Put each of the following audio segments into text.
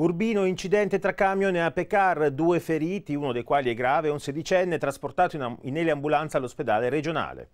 Urbino, incidente tra camion e apecar, due feriti, uno dei quali è grave, un sedicenne trasportato in, in eliambulanza all'ospedale regionale.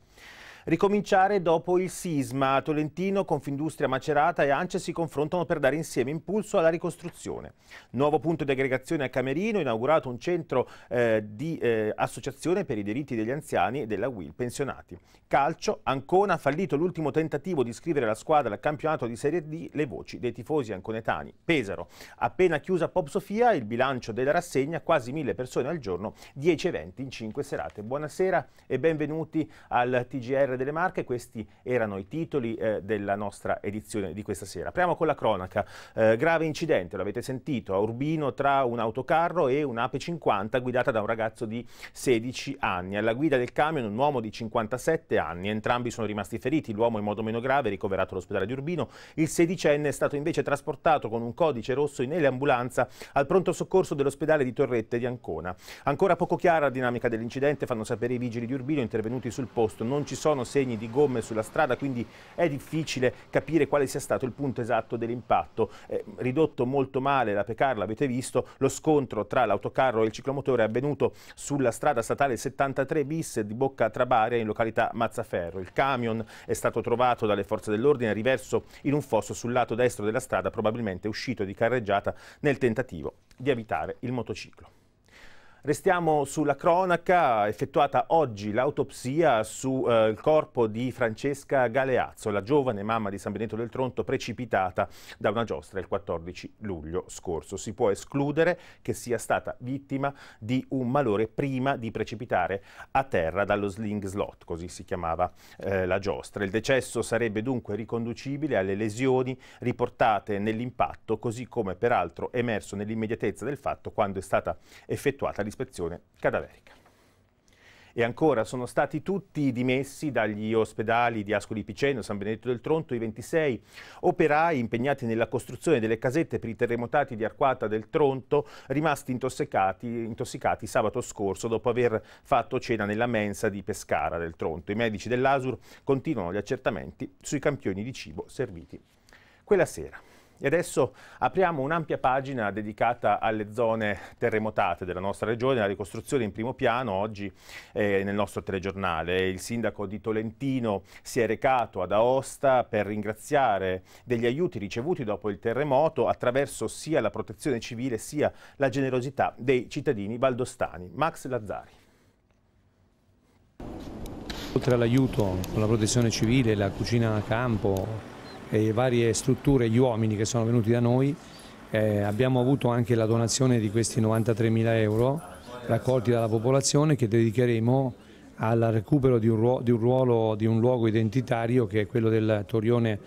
Ricominciare dopo il sisma. Tolentino, Confindustria Macerata e Ance si confrontano per dare insieme impulso alla ricostruzione. Nuovo punto di aggregazione a Camerino, inaugurato un centro eh, di eh, associazione per i diritti degli anziani e della WIL pensionati. Calcio, Ancona fallito l'ultimo tentativo di iscrivere la squadra al campionato di Serie D, le voci dei tifosi anconetani. Pesaro, appena chiusa Pop Sofia, il bilancio della rassegna, quasi mille persone al giorno, 10 eventi in 5 serate. Buonasera e benvenuti al TGR storia delle Marche, questi erano i titoli eh, della nostra edizione di questa sera. Apriamo con la cronaca, eh, grave incidente, l'avete sentito, a Urbino tra un autocarro e un'Ape 50 guidata da un ragazzo di 16 anni. Alla guida del camion un uomo di 57 anni, entrambi sono rimasti feriti, l'uomo in modo meno grave ricoverato all'ospedale di Urbino, il 16enne è stato invece trasportato con un codice rosso in ambulanza al pronto soccorso dell'ospedale di Torrette di Ancona. Ancora poco chiara la dinamica dell'incidente, fanno sapere i vigili di Urbino intervenuti sul posto, non ci sono segni di gomme sulla strada, quindi è difficile capire quale sia stato il punto esatto dell'impatto. Eh, ridotto molto male la Pecar, l'avete visto, lo scontro tra l'autocarro e il ciclomotore è avvenuto sulla strada statale 73 bis di Bocca Trabaria in località Mazzaferro. Il camion è stato trovato dalle forze dell'ordine riverso in un fosso sul lato destro della strada, probabilmente uscito di carreggiata nel tentativo di evitare il motociclo. Restiamo sulla cronaca, effettuata oggi l'autopsia sul eh, corpo di Francesca Galeazzo, la giovane mamma di San Benedetto del Tronto precipitata da una giostra il 14 luglio scorso. Si può escludere che sia stata vittima di un malore prima di precipitare a terra dallo sling slot, così si chiamava eh, la giostra. Il decesso sarebbe dunque riconducibile alle lesioni riportate nell'impatto, così come peraltro emerso nell'immediatezza del fatto quando è stata effettuata l'ispezione dell'ispezione cadaverica. E ancora sono stati tutti dimessi dagli ospedali di Ascoli Piceno, San Benedetto del Tronto, i 26 operai impegnati nella costruzione delle casette per i terremotati di Arquata del Tronto, rimasti intossicati, intossicati sabato scorso dopo aver fatto cena nella mensa di Pescara del Tronto. I medici dell'Asur continuano gli accertamenti sui campioni di cibo serviti quella sera. E adesso apriamo un'ampia pagina dedicata alle zone terremotate della nostra regione, la ricostruzione in primo piano oggi eh, nel nostro telegiornale. Il sindaco di Tolentino si è recato ad Aosta per ringraziare degli aiuti ricevuti dopo il terremoto attraverso sia la protezione civile sia la generosità dei cittadini valdostani. Max Lazzari. Oltre all'aiuto con la protezione civile, la cucina a campo, e varie strutture, gli uomini che sono venuti da noi, eh, abbiamo avuto anche la donazione di questi 93 mila euro raccolti dalla popolazione che dedicheremo al recupero di un, ruolo, di un, ruolo, di un luogo identitario che è quello del Torione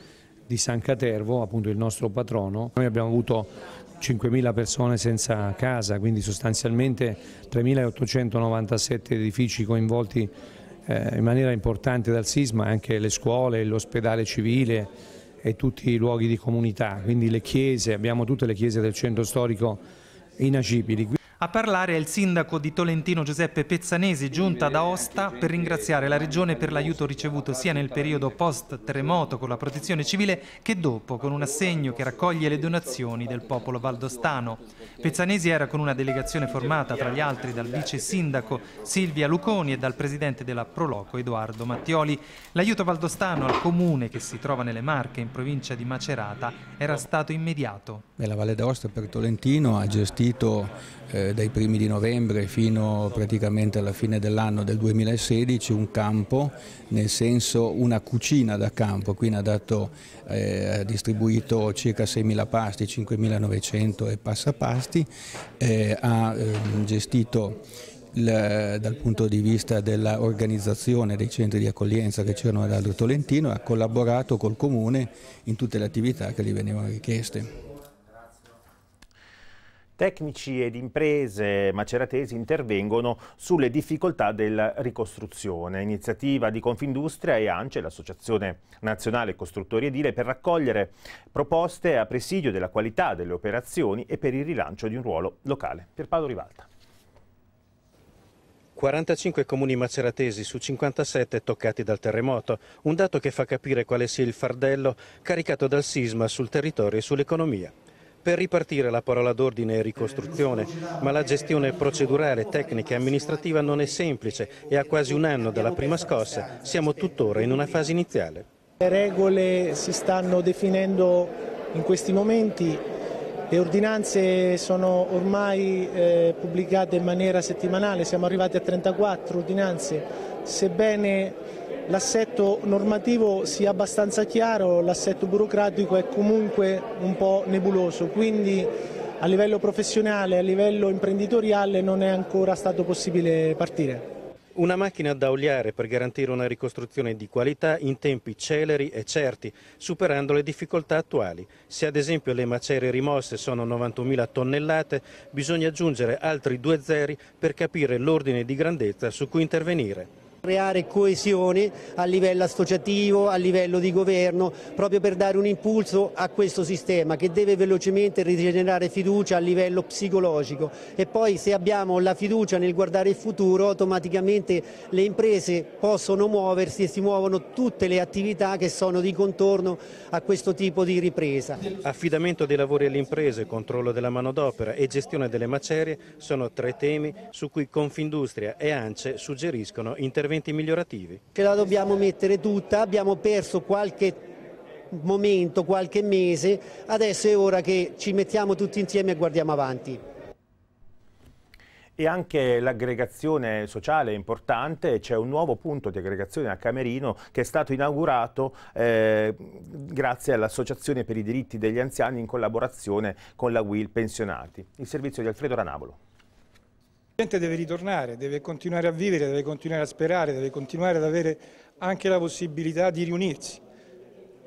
di San Catervo, appunto il nostro patrono. Noi abbiamo avuto 5.000 persone senza casa, quindi sostanzialmente 3.897 edifici coinvolti eh, in maniera importante dal sisma, anche le scuole, l'ospedale civile, e tutti i luoghi di comunità, quindi le chiese, abbiamo tutte le chiese del centro storico inagibili. A parlare è il sindaco di Tolentino Giuseppe Pezzanesi, giunta ad Aosta per ringraziare la regione per l'aiuto ricevuto sia nel periodo post-terremoto con la protezione civile che dopo con un assegno che raccoglie le donazioni del popolo valdostano. Pezzanesi era con una delegazione formata tra gli altri dal vice sindaco Silvia Luconi e dal presidente della Proloco Edoardo Mattioli. L'aiuto valdostano al comune che si trova nelle Marche in provincia di Macerata era stato immediato. La Valle d'Aosta per Tolentino ha gestito eh, dai primi di novembre fino praticamente alla fine dell'anno del 2016 un campo, nel senso una cucina da campo, quindi ha, dato, eh, ha distribuito circa 6.000 pasti, 5.900 e passapasti, eh, ha ehm, gestito il, dal punto di vista dell'organizzazione dei centri di accoglienza che c'erano ad Aldo Tolentino ha collaborato col comune in tutte le attività che gli venivano richieste. Tecnici ed imprese maceratesi intervengono sulle difficoltà della ricostruzione. Iniziativa di Confindustria e ANCE, l'Associazione Nazionale Costruttori Edile, per raccogliere proposte a presidio della qualità delle operazioni e per il rilancio di un ruolo locale. Pierpaolo Rivalta. 45 comuni maceratesi su 57 toccati dal terremoto, un dato che fa capire quale sia il fardello caricato dal sisma sul territorio e sull'economia. Per ripartire la parola d'ordine è ricostruzione, ma la gestione procedurale, tecnica e amministrativa non è semplice e a quasi un anno dalla prima scossa siamo tuttora in una fase iniziale. Le regole si stanno definendo in questi momenti, le ordinanze sono ormai eh, pubblicate in maniera settimanale, siamo arrivati a 34 ordinanze, sebbene l'assetto normativo sia abbastanza chiaro, l'assetto burocratico è comunque un po' nebuloso, quindi a livello professionale, a livello imprenditoriale non è ancora stato possibile partire. Una macchina da oliare per garantire una ricostruzione di qualità in tempi celeri e certi, superando le difficoltà attuali. Se ad esempio le macerie rimosse sono 91.000 tonnellate, bisogna aggiungere altri due zeri per capire l'ordine di grandezza su cui intervenire creare coesione a livello associativo, a livello di governo, proprio per dare un impulso a questo sistema che deve velocemente rigenerare fiducia a livello psicologico e poi se abbiamo la fiducia nel guardare il futuro automaticamente le imprese possono muoversi e si muovono tutte le attività che sono di contorno a questo tipo di ripresa. Affidamento dei lavori alle imprese, controllo della manodopera e gestione delle macerie sono tre temi su cui Confindustria e ANCE suggeriscono interventi interventi migliorativi? Ce la dobbiamo mettere tutta, abbiamo perso qualche momento, qualche mese, adesso è ora che ci mettiamo tutti insieme e guardiamo avanti. E anche l'aggregazione sociale è importante, c'è un nuovo punto di aggregazione a Camerino che è stato inaugurato eh, grazie all'Associazione per i diritti degli anziani in collaborazione con la WIL Pensionati. Il servizio di Alfredo Ranavolo. La gente deve ritornare, deve continuare a vivere, deve continuare a sperare, deve continuare ad avere anche la possibilità di riunirsi.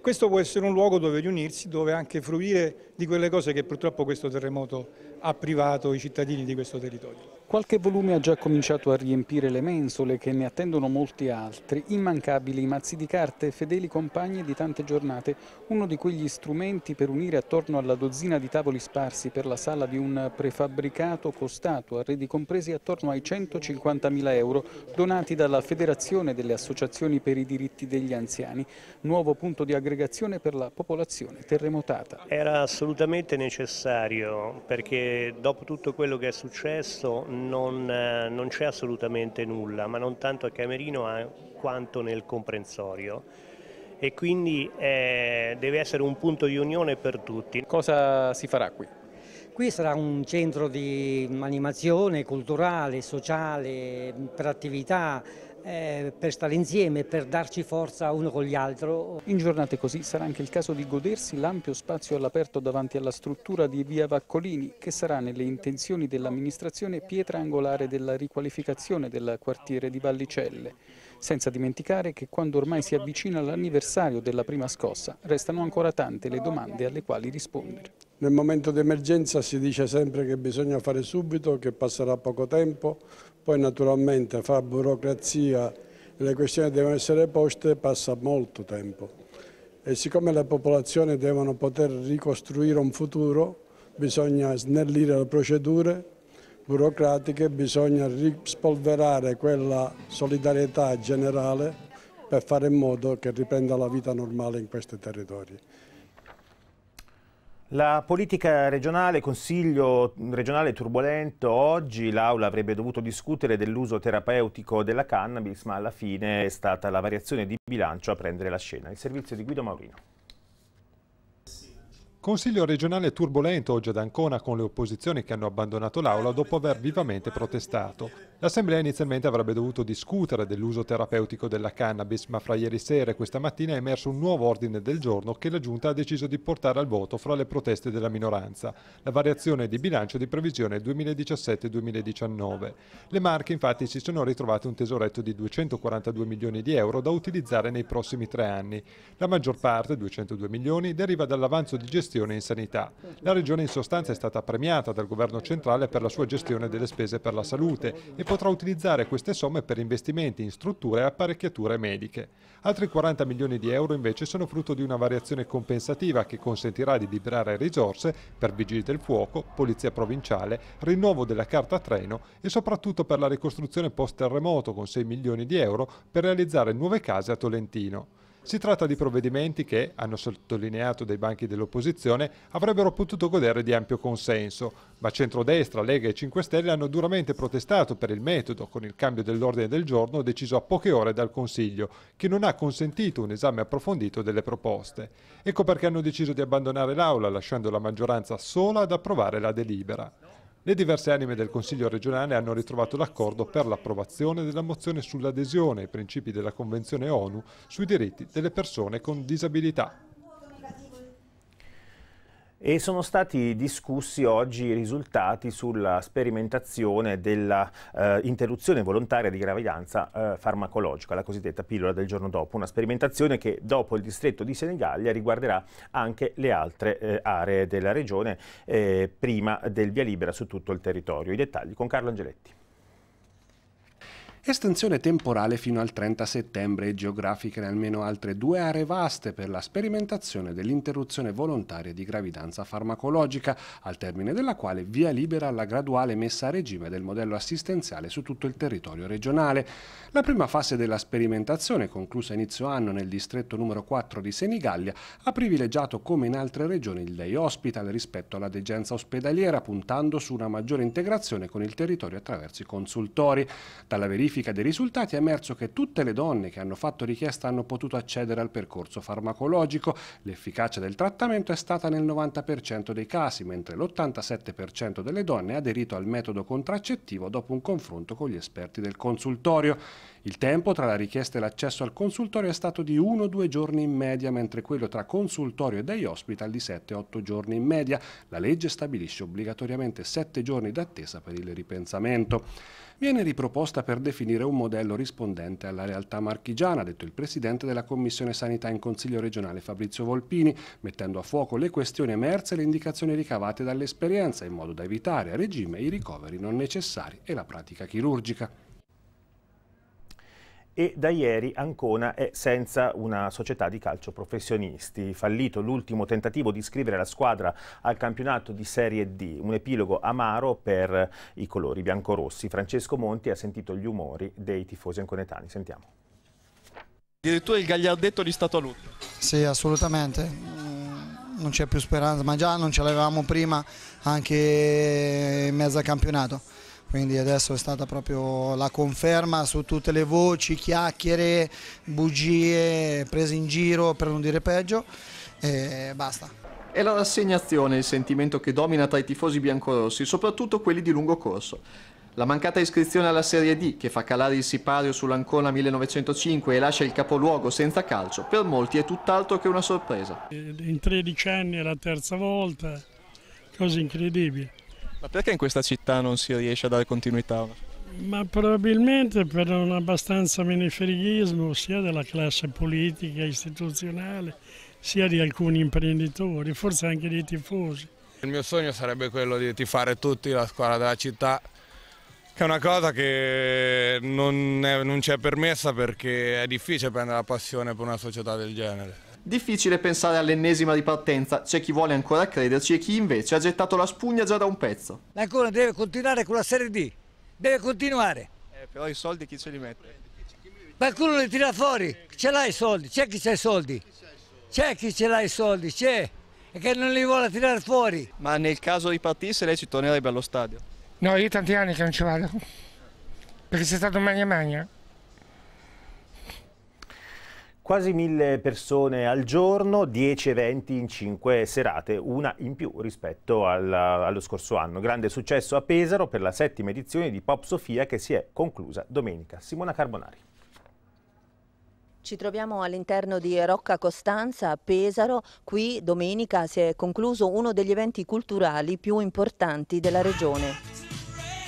Questo può essere un luogo dove riunirsi, dove anche fruire di quelle cose che purtroppo questo terremoto ha privato i cittadini di questo territorio. Qualche volume ha già cominciato a riempire le mensole che ne attendono molti altri, immancabili mazzi di carte, fedeli compagni di tante giornate, uno di quegli strumenti per unire attorno alla dozzina di tavoli sparsi per la sala di un prefabbricato costato, arredi compresi attorno ai 150.000 euro, donati dalla Federazione delle Associazioni per i diritti degli anziani, nuovo punto di aggregazione per la popolazione terremotata. Era assolutamente necessario perché dopo tutto quello che è successo non, eh, non c'è assolutamente nulla, ma non tanto a Camerino quanto nel comprensorio e quindi eh, deve essere un punto di unione per tutti. Cosa si farà qui? Qui sarà un centro di animazione culturale, sociale, per attività, eh, per stare insieme, per darci forza uno con gli altri. In giornate così sarà anche il caso di godersi l'ampio spazio all'aperto davanti alla struttura di via Vaccolini, che sarà nelle intenzioni dell'amministrazione pietra angolare della riqualificazione del quartiere di Vallicelle. Senza dimenticare che quando ormai si avvicina l'anniversario della prima scossa, restano ancora tante le domande alle quali rispondere. Nel momento d'emergenza si dice sempre che bisogna fare subito, che passerà poco tempo, poi naturalmente fra burocrazia e le questioni che devono essere poste passa molto tempo e siccome le popolazioni devono poter ricostruire un futuro bisogna snellire le procedure burocratiche, bisogna rispolverare quella solidarietà generale per fare in modo che riprenda la vita normale in questi territori. La politica regionale, consiglio regionale turbolento, oggi l'Aula avrebbe dovuto discutere dell'uso terapeutico della cannabis, ma alla fine è stata la variazione di bilancio a prendere la scena. Il servizio di Guido Maurino. Consiglio regionale turbolento oggi ad Ancona con le opposizioni che hanno abbandonato l'aula dopo aver vivamente protestato. L'assemblea inizialmente avrebbe dovuto discutere dell'uso terapeutico della cannabis, ma fra ieri sera e questa mattina è emerso un nuovo ordine del giorno che la Giunta ha deciso di portare al voto fra le proteste della minoranza, la variazione di bilancio di previsione 2017-2019. Le Marche infatti si sono ritrovate un tesoretto di 242 milioni di euro da utilizzare nei prossimi tre anni. La maggior parte, 202 milioni, deriva dall'avanzo di gestione gestione in sanità. La Regione in sostanza è stata premiata dal Governo centrale per la sua gestione delle spese per la salute e potrà utilizzare queste somme per investimenti in strutture e apparecchiature mediche. Altri 40 milioni di euro invece sono frutto di una variazione compensativa che consentirà di liberare risorse per vigili del fuoco, polizia provinciale, rinnovo della carta treno e soprattutto per la ricostruzione post-terremoto con 6 milioni di euro per realizzare nuove case a Tolentino. Si tratta di provvedimenti che, hanno sottolineato dai banchi dell'opposizione, avrebbero potuto godere di ampio consenso, ma centrodestra, Lega e 5 Stelle hanno duramente protestato per il metodo con il cambio dell'ordine del giorno deciso a poche ore dal Consiglio, che non ha consentito un esame approfondito delle proposte. Ecco perché hanno deciso di abbandonare l'Aula, lasciando la maggioranza sola ad approvare la delibera. Le diverse anime del Consiglio regionale hanno ritrovato l'accordo per l'approvazione della mozione sull'adesione ai principi della Convenzione ONU sui diritti delle persone con disabilità e sono stati discussi oggi i risultati sulla sperimentazione dell'interruzione eh, volontaria di gravidanza eh, farmacologica, la cosiddetta pillola del giorno dopo, una sperimentazione che dopo il distretto di Senegalia riguarderà anche le altre eh, aree della regione eh, prima del via libera su tutto il territorio. I dettagli con Carlo Angeletti. Estensione temporale fino al 30 settembre e geografica in almeno altre due aree vaste per la sperimentazione dell'interruzione volontaria di gravidanza farmacologica, al termine della quale via libera alla graduale messa a regime del modello assistenziale su tutto il territorio regionale. La prima fase della sperimentazione, conclusa inizio anno nel distretto numero 4 di Senigallia, ha privilegiato come in altre regioni il day hospital rispetto alla degenza ospedaliera, puntando su una maggiore integrazione con il territorio attraverso i consultori. Dalla verifica verifica dei risultati è emerso che tutte le donne che hanno fatto richiesta hanno potuto accedere al percorso farmacologico. L'efficacia del trattamento è stata nel 90% dei casi, mentre l'87% delle donne ha aderito al metodo contraccettivo dopo un confronto con gli esperti del consultorio. Il tempo tra la richiesta e l'accesso al consultorio è stato di 1-2 giorni in media, mentre quello tra consultorio e day hospital di 7-8 giorni in media. La legge stabilisce obbligatoriamente 7 giorni d'attesa per il ripensamento viene riproposta per definire un modello rispondente alla realtà marchigiana, ha detto il Presidente della Commissione Sanità in Consiglio regionale Fabrizio Volpini, mettendo a fuoco le questioni emerse e le indicazioni ricavate dall'esperienza in modo da evitare a regime i ricoveri non necessari e la pratica chirurgica e da ieri Ancona è senza una società di calcio professionisti. Fallito l'ultimo tentativo di iscrivere la squadra al campionato di Serie D, un epilogo amaro per i colori biancorossi. Francesco Monti ha sentito gli umori dei tifosi anconetani. Sentiamo. Addirittura il gagliardetto di stato a lutto. Sì, assolutamente non c'è più speranza, ma già non ce l'avevamo prima anche in mezzo al campionato quindi adesso è stata proprio la conferma su tutte le voci, chiacchiere, bugie, prese in giro per non dire peggio e basta. È la rassegnazione il sentimento che domina tra i tifosi biancorossi, soprattutto quelli di lungo corso. La mancata iscrizione alla Serie D, che fa calare il sipario sull'Ancona 1905 e lascia il capoluogo senza calcio, per molti è tutt'altro che una sorpresa. In 13 anni è la terza volta, cosa incredibile ma perché in questa città non si riesce a dare continuità? Ma probabilmente per un abbastanza menefreghismo sia della classe politica istituzionale sia di alcuni imprenditori, forse anche dei tifosi. Il mio sogno sarebbe quello di tifare tutti la squadra della città, che è una cosa che non, non ci è permessa perché è difficile prendere la passione per una società del genere. Difficile pensare all'ennesima ripartenza, c'è chi vuole ancora crederci e chi invece ha gettato la spugna già da un pezzo. La Ancora deve continuare con la Serie D, deve continuare. Eh, però i soldi chi ce li mette? Qualcuno li tira fuori, ce l'ha i soldi, c'è chi c'ha i soldi, c'è chi ce l'ha i soldi, c'è, e che non li vuole tirare fuori. Ma nel caso ripartisse lei ci tornerebbe allo stadio? No, io tanti anni che non ci vado, perché sei stato magna magna. Quasi mille persone al giorno, 10 eventi in 5 serate, una in più rispetto alla, allo scorso anno. Grande successo a Pesaro per la settima edizione di Pop Sofia che si è conclusa domenica. Simona Carbonari. Ci troviamo all'interno di Rocca Costanza a Pesaro. Qui domenica si è concluso uno degli eventi culturali più importanti della regione.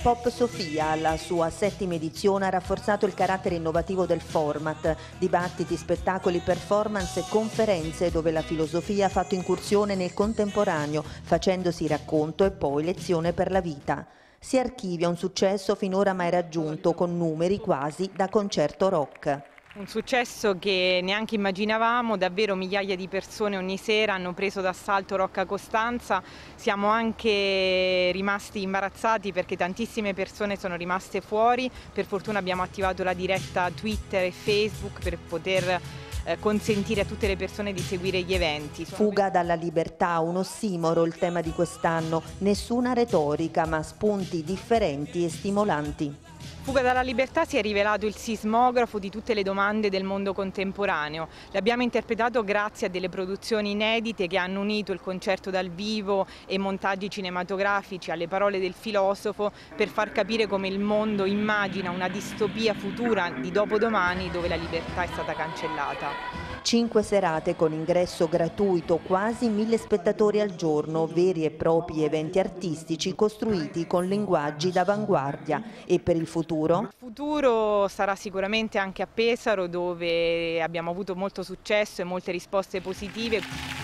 Pop Sofia, alla sua settima edizione, ha rafforzato il carattere innovativo del format, dibattiti, spettacoli, performance e conferenze dove la filosofia ha fatto incursione nel contemporaneo, facendosi racconto e poi lezione per la vita. Si archivia un successo finora mai raggiunto con numeri quasi da concerto rock. Un successo che neanche immaginavamo, davvero migliaia di persone ogni sera hanno preso d'assalto Rocca Costanza, siamo anche rimasti imbarazzati perché tantissime persone sono rimaste fuori, per fortuna abbiamo attivato la diretta Twitter e Facebook per poter eh, consentire a tutte le persone di seguire gli eventi. Fuga dalla libertà, un ossimoro il tema di quest'anno, nessuna retorica ma spunti differenti e stimolanti. Fuga dalla libertà si è rivelato il sismografo di tutte le domande del mondo contemporaneo. L'abbiamo interpretato grazie a delle produzioni inedite che hanno unito il concerto dal vivo e montaggi cinematografici alle parole del filosofo per far capire come il mondo immagina una distopia futura di dopodomani dove la libertà è stata cancellata. Cinque serate con ingresso gratuito, quasi mille spettatori al giorno, veri e propri eventi artistici costruiti con linguaggi d'avanguardia. E per il futuro? Il futuro sarà sicuramente anche a Pesaro dove abbiamo avuto molto successo e molte risposte positive.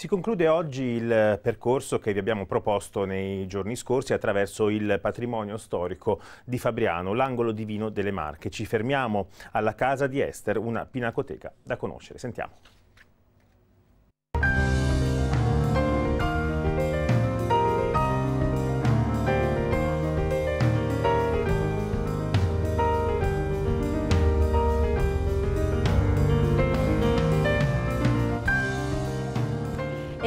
Si conclude oggi il percorso che vi abbiamo proposto nei giorni scorsi attraverso il patrimonio storico di Fabriano, l'angolo divino delle Marche. Ci fermiamo alla casa di Ester, una pinacoteca da conoscere. Sentiamo.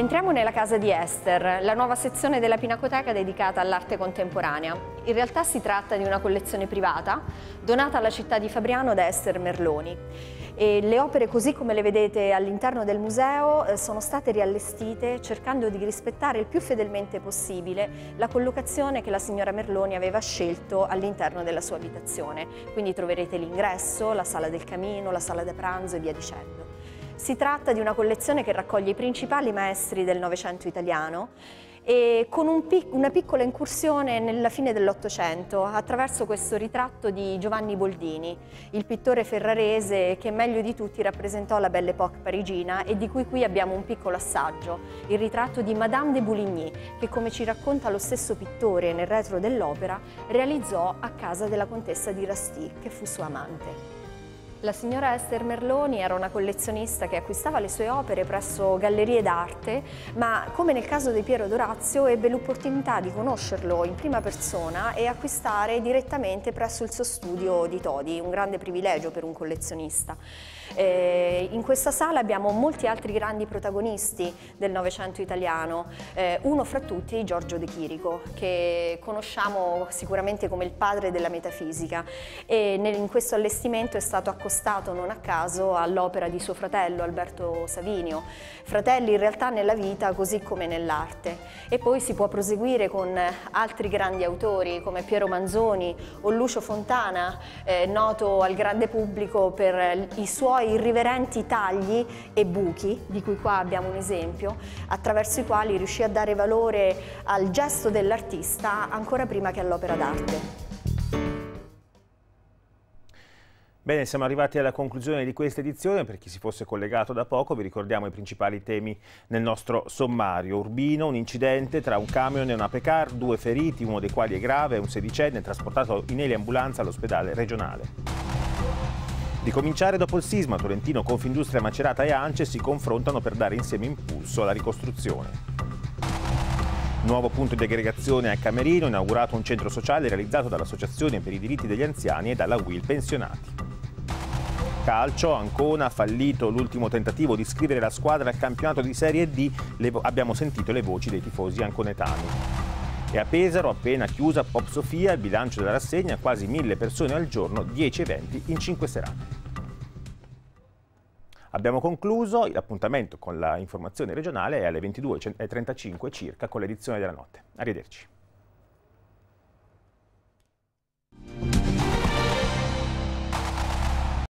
Entriamo nella casa di Esther, la nuova sezione della Pinacoteca dedicata all'arte contemporanea. In realtà si tratta di una collezione privata donata alla città di Fabriano da Esther Merloni. E le opere, così come le vedete all'interno del museo, eh, sono state riallestite cercando di rispettare il più fedelmente possibile la collocazione che la signora Merloni aveva scelto all'interno della sua abitazione. Quindi troverete l'ingresso, la sala del camino, la sala da pranzo e via dicendo. Si tratta di una collezione che raccoglie i principali maestri del Novecento italiano e con un pic una piccola incursione nella fine dell'Ottocento attraverso questo ritratto di Giovanni Boldini, il pittore ferrarese che meglio di tutti rappresentò la Belle Époque parigina e di cui qui abbiamo un piccolo assaggio, il ritratto di Madame de Bouligny che come ci racconta lo stesso pittore nel retro dell'opera realizzò a casa della contessa di Rasti che fu sua amante. La signora Esther Merloni era una collezionista che acquistava le sue opere presso gallerie d'arte, ma come nel caso di Piero Dorazio ebbe l'opportunità di conoscerlo in prima persona e acquistare direttamente presso il suo studio di Todi, un grande privilegio per un collezionista. Eh, in questa sala abbiamo molti altri grandi protagonisti del Novecento italiano, eh, uno fra tutti Giorgio De Chirico, che conosciamo sicuramente come il padre della metafisica e nel, in questo allestimento è stato accostato stato non a caso all'opera di suo fratello Alberto Savinio. Fratelli in realtà nella vita così come nell'arte. E poi si può proseguire con altri grandi autori come Piero Manzoni o Lucio Fontana, eh, noto al grande pubblico per i suoi irriverenti tagli e buchi, di cui qua abbiamo un esempio, attraverso i quali riuscì a dare valore al gesto dell'artista ancora prima che all'opera d'arte. Bene, siamo arrivati alla conclusione di questa edizione. Per chi si fosse collegato da poco, vi ricordiamo i principali temi nel nostro sommario. Urbino, un incidente tra un camion e una Pecar, due feriti, uno dei quali è grave, un sedicenne, trasportato in eliambulanza all'ospedale regionale. Di cominciare dopo il sisma, Torrentino, Confindustria Macerata e Ance si confrontano per dare insieme impulso alla ricostruzione. Nuovo punto di aggregazione a Camerino, inaugurato un centro sociale realizzato dall'Associazione per i diritti degli anziani e dalla WIL Pensionati. Calcio, Ancona, fallito l'ultimo tentativo di iscrivere la squadra al campionato di Serie D, le, abbiamo sentito le voci dei tifosi anconetani. E a Pesaro, appena chiusa Pop Sofia, il bilancio della rassegna, quasi mille persone al giorno, 10 eventi in 5 serate. Abbiamo concluso, l'appuntamento con la informazione regionale è alle 22.35 circa con l'edizione della notte. Arrivederci.